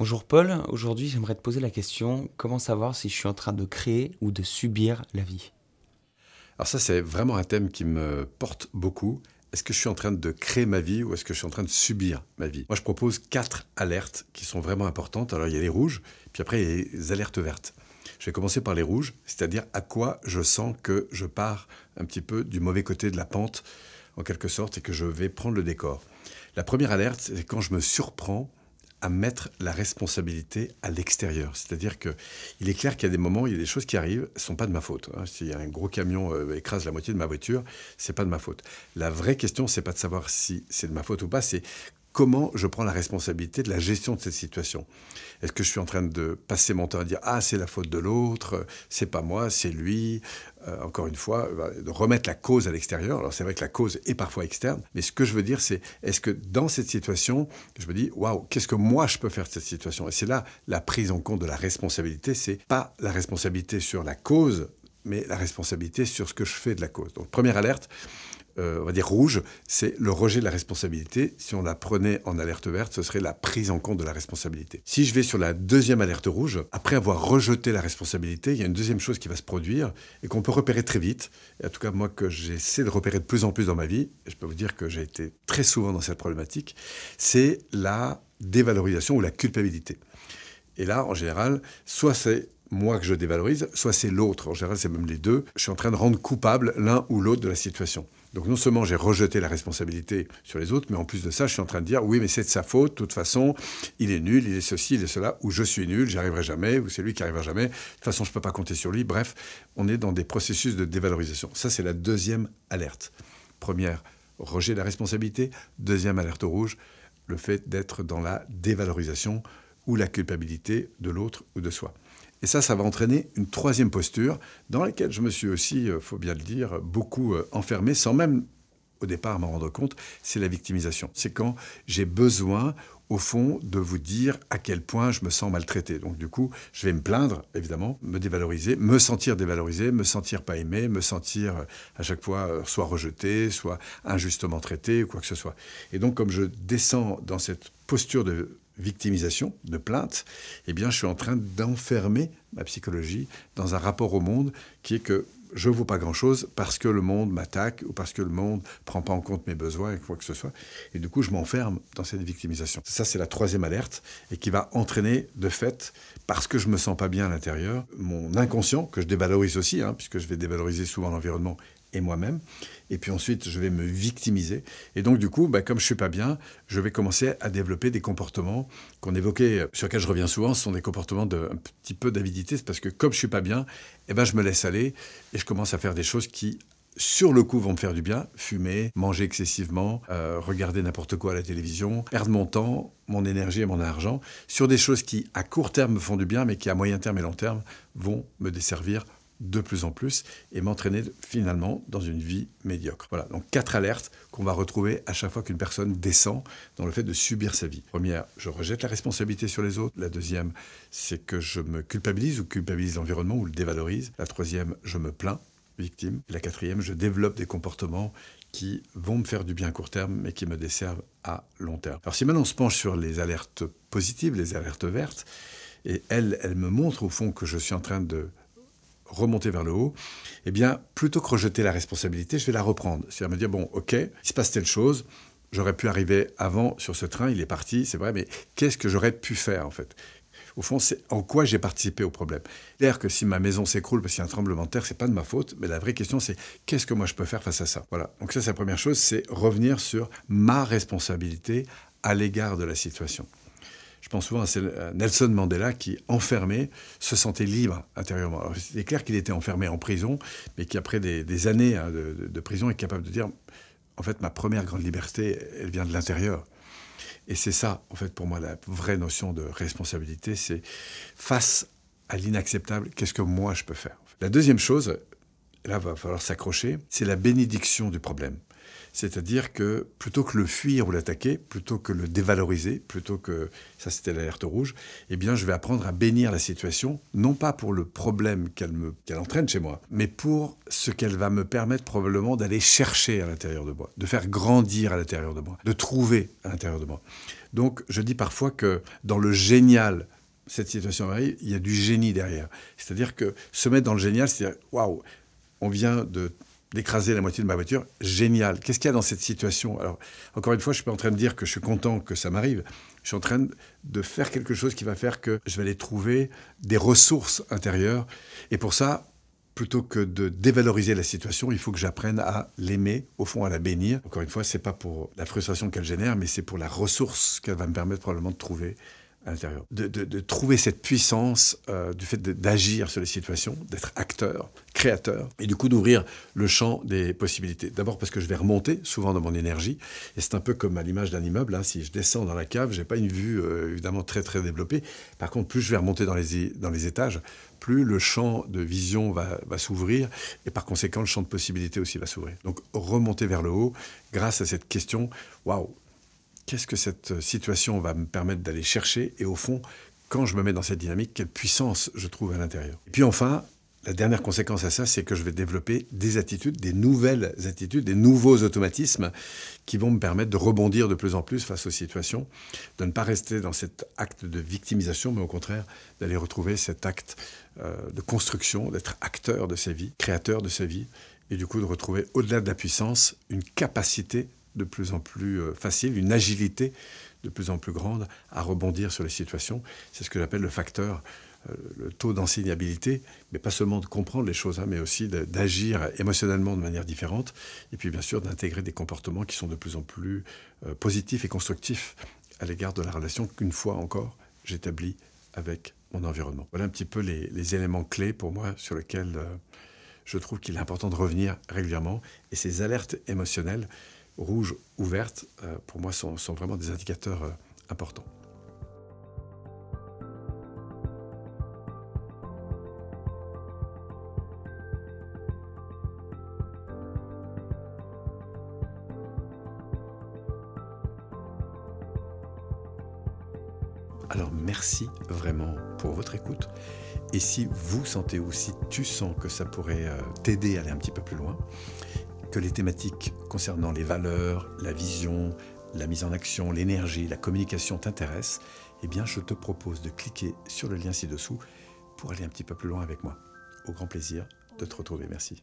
Bonjour Paul, aujourd'hui j'aimerais te poser la question comment savoir si je suis en train de créer ou de subir la vie Alors ça c'est vraiment un thème qui me porte beaucoup. Est-ce que je suis en train de créer ma vie ou est-ce que je suis en train de subir ma vie Moi je propose quatre alertes qui sont vraiment importantes. Alors il y a les rouges, puis après il y a les alertes vertes. Je vais commencer par les rouges, c'est-à-dire à quoi je sens que je pars un petit peu du mauvais côté de la pente en quelque sorte et que je vais prendre le décor. La première alerte, c'est quand je me surprends à mettre la responsabilité à l'extérieur. C'est-à-dire que il est clair qu'il y a des moments, il y a des choses qui arrivent, ne sont pas de ma faute. Hein. Si un gros camion euh, écrase la moitié de ma voiture, c'est pas de ma faute. La vraie question, c'est pas de savoir si c'est de ma faute ou pas, c'est comment je prends la responsabilité de la gestion de cette situation. Est-ce que je suis en train de passer mon temps à dire ah c'est la faute de l'autre, c'est pas moi, c'est lui. Euh, encore une fois, euh, bah, de remettre la cause à l'extérieur. Alors c'est vrai que la cause est parfois externe, mais ce que je veux dire c'est est-ce que dans cette situation, je me dis waouh qu'est-ce que moi je peux faire de cette situation Et c'est là la prise en compte de la responsabilité. C'est pas la responsabilité sur la cause, mais la responsabilité sur ce que je fais de la cause. Donc première alerte euh, on va dire rouge, c'est le rejet de la responsabilité. Si on la prenait en alerte verte, ce serait la prise en compte de la responsabilité. Si je vais sur la deuxième alerte rouge, après avoir rejeté la responsabilité, il y a une deuxième chose qui va se produire et qu'on peut repérer très vite. en tout cas, moi, que j'essaie de repérer de plus en plus dans ma vie, je peux vous dire que j'ai été très souvent dans cette problématique, c'est la dévalorisation ou la culpabilité. Et là, en général, soit c'est moi que je dévalorise, soit c'est l'autre. En général, c'est même les deux. Je suis en train de rendre coupable l'un ou l'autre de la situation. Donc non seulement j'ai rejeté la responsabilité sur les autres, mais en plus de ça, je suis en train de dire, oui, mais c'est de sa faute, de toute façon, il est nul, il est ceci, il est cela, ou je suis nul, j'arriverai jamais, ou c'est lui qui arrivera jamais, de toute façon, je ne peux pas compter sur lui. Bref, on est dans des processus de dévalorisation. Ça, c'est la deuxième alerte. Première, rejet de la responsabilité. Deuxième alerte rouge, le fait d'être dans la dévalorisation ou la culpabilité de l'autre ou de soi. Et ça, ça va entraîner une troisième posture dans laquelle je me suis aussi, il euh, faut bien le dire, beaucoup euh, enfermé sans même au départ m'en rendre compte, c'est la victimisation. C'est quand j'ai besoin, au fond, de vous dire à quel point je me sens maltraité. Donc du coup, je vais me plaindre, évidemment, me dévaloriser, me sentir dévalorisé, me sentir pas aimé, me sentir euh, à chaque fois soit rejeté, soit injustement traité, ou quoi que ce soit. Et donc comme je descends dans cette posture de victimisation, de plainte, eh bien, je suis en train d'enfermer ma psychologie dans un rapport au monde qui est que je ne vaux pas grand-chose parce que le monde m'attaque ou parce que le monde ne prend pas en compte mes besoins et quoi que ce soit. Et du coup, je m'enferme dans cette victimisation. Ça, c'est la troisième alerte et qui va entraîner, de fait, parce que je me sens pas bien à l'intérieur, mon inconscient, que je dévalorise aussi, hein, puisque je vais dévaloriser souvent l'environnement et moi-même. Et puis ensuite, je vais me victimiser. Et donc, du coup, bah, comme je suis pas bien, je vais commencer à développer des comportements qu'on évoquait, euh, sur lesquels je reviens souvent. Ce sont des comportements d'un petit peu d'avidité. parce que comme je suis pas bien, eh ben, je me laisse aller et je commence à faire des choses qui, sur le coup vont me faire du bien, fumer, manger excessivement, euh, regarder n'importe quoi à la télévision, perdre mon temps, mon énergie et mon argent sur des choses qui à court terme font du bien mais qui à moyen terme et long terme vont me desservir de plus en plus et m'entraîner finalement dans une vie médiocre. Voilà, donc quatre alertes qu'on va retrouver à chaque fois qu'une personne descend dans le fait de subir sa vie. Première, je rejette la responsabilité sur les autres. La deuxième, c'est que je me culpabilise ou culpabilise l'environnement ou le dévalorise. La troisième, je me plains, victime. la quatrième, je développe des comportements qui vont me faire du bien à court terme, mais qui me desservent à long terme. Alors si maintenant on se penche sur les alertes positives, les alertes vertes, et elles, elles me montrent au fond que je suis en train de remonter vers le haut, eh bien, plutôt que rejeter la responsabilité, je vais la reprendre. C'est-à-dire me dire, bon, OK, il se passe telle chose, j'aurais pu arriver avant sur ce train, il est parti, c'est vrai, mais qu'est-ce que j'aurais pu faire, en fait au fond, c'est en quoi j'ai participé au problème. L'air que si ma maison s'écroule parce qu'il y a un tremblement de terre, c'est pas de ma faute, mais la vraie question c'est qu'est-ce que moi je peux faire face à ça Voilà. Donc ça c'est la première chose, c'est revenir sur ma responsabilité à l'égard de la situation. Je pense souvent à Nelson Mandela qui, enfermé, se sentait libre intérieurement. Alors, c'est clair qu'il était enfermé en prison, mais qui, après des, années hein, de, de, prison, est capable de dire En fait, ma première grande liberté, elle vient de l'intérieur. Et c'est ça, en fait, pour moi, la vraie notion de responsabilité c'est face à l'inacceptable, qu'est-ce que moi je peux faire La deuxième chose, là, va falloir s'accrocher, c'est la bénédiction du problème. C'est-à-dire que plutôt que le fuir ou l'attaquer, plutôt que le dévaloriser, plutôt que ça c'était l'alerte rouge, eh bien je vais apprendre à bénir la situation, non pas pour le problème qu'elle me qu'elle entraîne chez moi, mais pour ce qu'elle va me permettre probablement d'aller chercher à l'intérieur de moi, de faire grandir à l'intérieur de moi, de trouver à l'intérieur de moi. Donc je dis parfois que dans le génial cette situation arrive, il y a du génie derrière. C'est-à-dire que se mettre dans le génial, c'est-à-dire, waouh, on vient de d'écraser la moitié de ma voiture. Génial. Qu'est-ce qu'il y a dans cette situation Alors, encore une fois, je suis pas en train de dire que je suis content que ça m'arrive. Je suis en train de faire quelque chose qui va faire que je vais aller trouver des ressources intérieures. Et pour ça, plutôt que de dévaloriser la situation, il faut que j'apprenne à l'aimer, au fond, à la bénir. Encore une fois, ce n'est pas pour la frustration qu'elle génère, mais c'est pour la ressource qu'elle va me permettre probablement de trouver à l'intérieur. De, trouver cette puissance euh, du fait d'agir sur les situations, d'être acteur, créateur, et du coup d'ouvrir le champ des possibilités. D'abord parce que je vais remonter souvent dans mon énergie, et c'est un peu comme à l'image d'un immeuble, hein. si je descends dans la cave, je n'ai pas une vue euh, évidemment très très développée, par contre plus je vais remonter dans les, dans les étages, plus le champ de vision va, va s'ouvrir, et par conséquent le champ de possibilités aussi va s'ouvrir. Donc remonter vers le haut grâce à cette question, waouh, qu'est-ce que cette euh, situation va me permettre d'aller chercher et au fond, quand je me mets dans cette dynamique, quelle puissance je trouve à l'intérieur. Et puis enfin, la dernière conséquence à ça, c'est que je vais développer des attitudes, des nouvelles attitudes, des nouveaux automatismes qui vont me permettre de rebondir de plus en plus face aux situations, de ne pas rester dans cet acte de victimisation, mais au contraire d'aller retrouver cet acte euh, de construction, d'être acteur de sa vie, créateur de sa vie, et du coup de retrouver au-delà de la puissance une capacité de plus en plus euh, facile, une agilité de plus en plus grande à rebondir sur les situations. C'est ce que j'appelle le facteur, euh, le taux d'enseignabilité, mais pas seulement de comprendre les choses, hein, mais aussi d'agir émotionnellement de manière différente, et puis bien sûr d'intégrer des comportements qui sont de plus en plus euh, positifs et constructifs à l'égard de la relation qu'une fois encore j'établis avec mon environnement. Voilà un petit peu les, éléments clés pour moi sur lesquels je trouve qu'il est important de revenir régulièrement, et ces alertes émotionnelles, rouge ou verte, euh, pour moi, sont, sont, vraiment des indicateurs euh, importants. Alors merci vraiment pour votre écoute. Et si vous sentez ou si tu sens que ça pourrait euh, t'aider à aller un petit peu plus loin, que les thématiques concernant les valeurs, la vision, la mise en action, l'énergie, la communication t'intéressent, eh bien je te propose de cliquer sur le lien ci-dessous pour aller un petit peu plus loin avec moi. Au grand plaisir de te retrouver. Merci.